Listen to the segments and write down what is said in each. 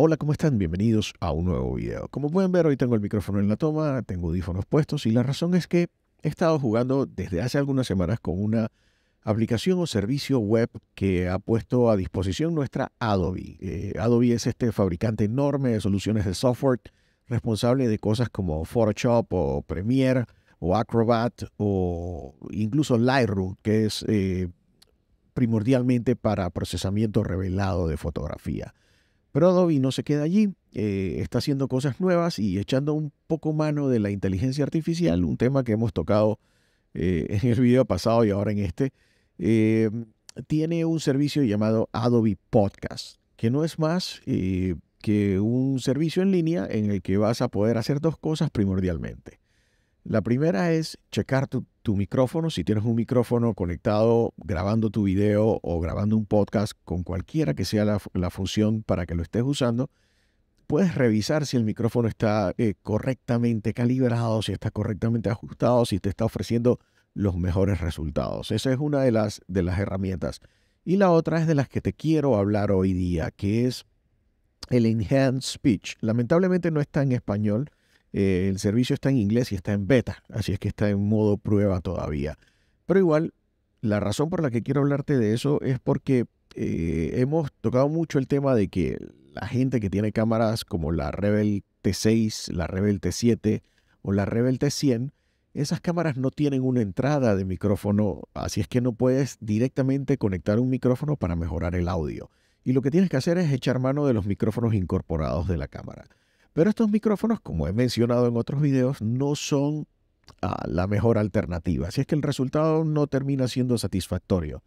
Hola, ¿cómo están? Bienvenidos a un nuevo video. Como pueden ver, hoy tengo el micrófono en la toma, tengo audífonos puestos y la razón es que he estado jugando desde hace algunas semanas con una aplicación o servicio web que ha puesto a disposición nuestra Adobe. Eh, Adobe es este fabricante enorme de soluciones de software responsable de cosas como Photoshop o Premiere o Acrobat o incluso Lightroom, que es eh, primordialmente para procesamiento revelado de fotografía. Pero Adobe no se queda allí, eh, está haciendo cosas nuevas y echando un poco mano de la inteligencia artificial, un tema que hemos tocado eh, en el video pasado y ahora en este, eh, tiene un servicio llamado Adobe Podcast, que no es más que un servicio en línea en el que vas a poder hacer dos cosas primordialmente. La primera es checar tu tu micrófono, si tienes un micrófono conectado grabando tu video o grabando un podcast con cualquiera que sea la, función para que lo estés usando, puedes revisar si el micrófono está eh, correctamente calibrado, si está correctamente ajustado, si te está ofreciendo los mejores resultados. Esa es una de las, de las herramientas. Y la otra es de las que te quiero hablar hoy día, que es el Enhanced Speech. Lamentablemente no está en español, eh, el servicio está en inglés y está en beta, así es que está en modo prueba todavía. Pero igual, la razón por la que quiero hablarte de eso es porque eh, hemos tocado mucho el tema de que la gente que tiene cámaras como la Rebel T6, la Rebel T7 o la Rebel T100, esas cámaras no tienen una entrada de micrófono, así es que no puedes directamente conectar un micrófono para mejorar el audio. Y lo que tienes que hacer es echar mano de los micrófonos incorporados de la cámara. Pero estos micrófonos, como he mencionado en otros videos, no son ah, la mejor alternativa, así es que el resultado no termina siendo satisfactorio.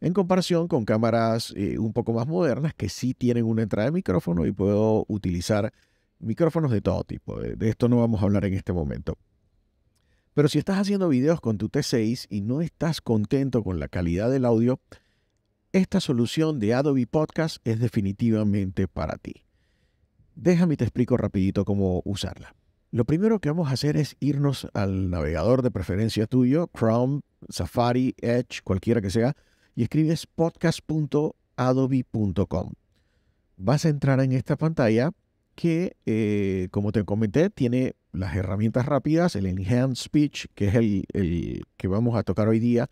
En comparación con cámaras eh, un poco más modernas que sí tienen una entrada de micrófono y puedo utilizar micrófonos de todo tipo. De esto no vamos a hablar en este momento. Pero si estás haciendo videos con tu T6 y no estás contento con la calidad del audio, esta solución de Adobe Podcast es definitivamente para ti. Déjame te explico rapidito cómo usarla. Lo primero que vamos a hacer es irnos al navegador de preferencia tuyo, Chrome, Safari, Edge, cualquiera que sea, y escribes podcast.adobe.com. Vas a entrar en esta pantalla que, eh, como te comenté, tiene las herramientas rápidas, el Enhanced Speech, que es el que vamos a tocar hoy día,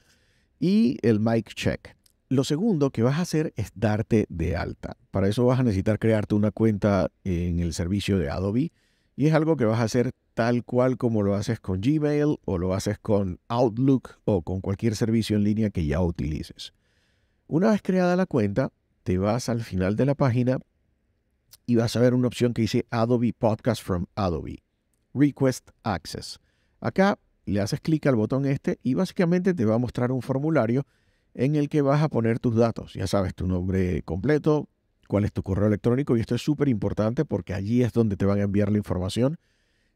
y el Mic Check. Lo segundo que vas a hacer es darte de alta. Para eso vas a necesitar crearte una cuenta en el servicio de Adobe y es algo que vas a hacer tal cual como lo haces con Gmail o lo haces con Outlook o con cualquier servicio en línea que ya utilices. Una vez creada la cuenta, te vas al final de la página y vas a ver una opción que dice Adobe Podcast from Adobe, Request Access. Acá le haces clic al botón este y básicamente te va a mostrar un formulario en el que vas a poner tus datos. Ya sabes, tu nombre completo, cuál es tu correo electrónico y esto es súper importante porque allí es donde te van a enviar la información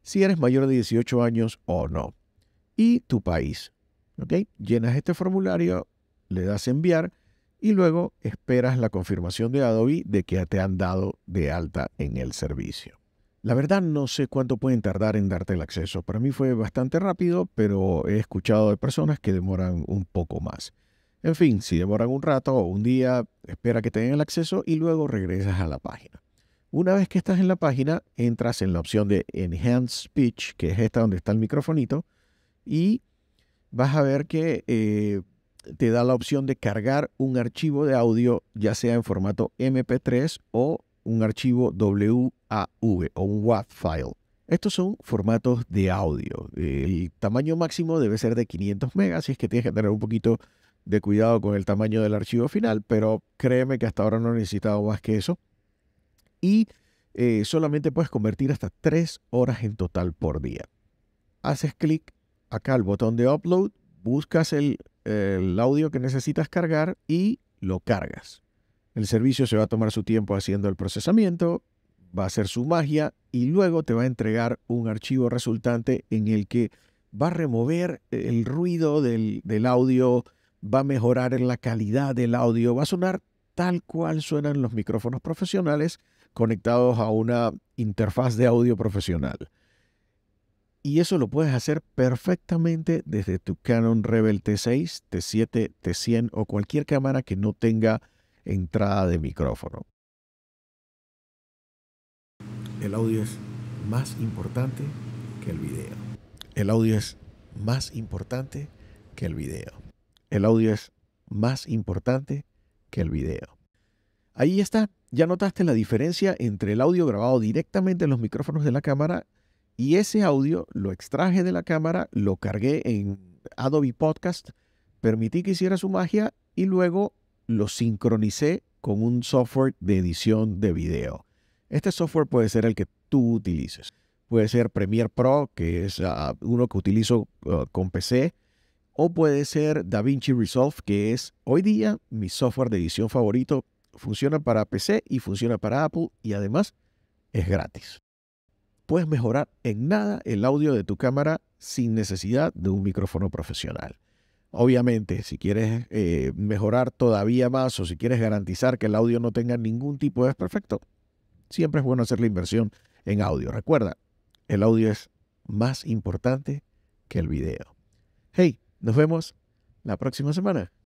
si eres mayor de 18 años o no. Y tu país. ¿Ok? Llenas este formulario, le das enviar y luego esperas la confirmación de Adobe de que te han dado de alta en el servicio. La verdad no sé cuánto pueden tardar en darte el acceso. Para mí fue bastante rápido, pero he escuchado de personas que demoran un poco más. En fin, si demoran un rato o un día, espera que tengan el acceso y luego regresas a la página. Una vez que estás en la página, entras en la opción de Enhance Speech, que es esta donde está el microfonito, y vas a ver que eh, te da la opción de cargar un archivo de audio, ya sea en formato MP3 o un archivo WAV o un WAV file. Estos son formatos de audio. El tamaño máximo debe ser de 500 megas, si es que tienes que tener un poquito de cuidado con el tamaño del archivo final, pero créeme que hasta ahora no he necesitado más que eso. Y eh, solamente puedes convertir hasta 3 horas en total por día. Haces clic acá al botón de upload, buscas el, audio que necesitas cargar y lo cargas. El servicio se va a tomar su tiempo haciendo el procesamiento, va a hacer su magia y luego te va a entregar un archivo resultante en el que va a remover el ruido del audio va a mejorar en la calidad del audio, va a sonar tal cual suenan los micrófonos profesionales conectados a una interfaz de audio profesional. Y eso lo puedes hacer perfectamente desde tu Canon Rebel T6, T7, T100 o cualquier cámara que no tenga entrada de micrófono. El audio es más importante que el video. El audio es más importante que el video el audio es más importante que el video. Ahí está, ya notaste la diferencia entre el audio grabado directamente en los micrófonos de la cámara y ese audio lo extraje de la cámara, lo cargué en Adobe Podcast, permití que hiciera su magia y luego lo sincronicé con un software de edición de video. Este software puede ser el que tú utilices. Puede ser Premiere Pro, que es ah, uno que utilizo ah, con PC o puede ser DaVinci Resolve, que es hoy día mi software de edición favorito. Funciona para PC y funciona para Apple y además es gratis. Puedes mejorar en nada el audio de tu cámara sin necesidad de un micrófono profesional. Obviamente, si quieres eh, mejorar todavía más o si quieres garantizar que el audio no tenga ningún tipo de desperfecto, siempre es bueno hacer la inversión en audio. Recuerda, el audio es más importante que el video. Hey, nos vemos la próxima semana.